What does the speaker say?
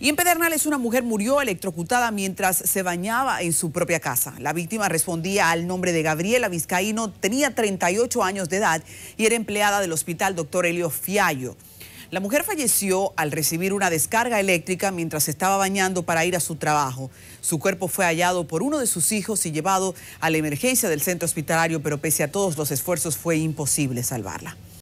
Y en Pedernales una mujer murió electrocutada mientras se bañaba en su propia casa. La víctima respondía al nombre de Gabriela Vizcaíno, tenía 38 años de edad y era empleada del hospital Dr. Elio Fiallo. La mujer falleció al recibir una descarga eléctrica mientras estaba bañando para ir a su trabajo. Su cuerpo fue hallado por uno de sus hijos y llevado a la emergencia del centro hospitalario, pero pese a todos los esfuerzos fue imposible salvarla.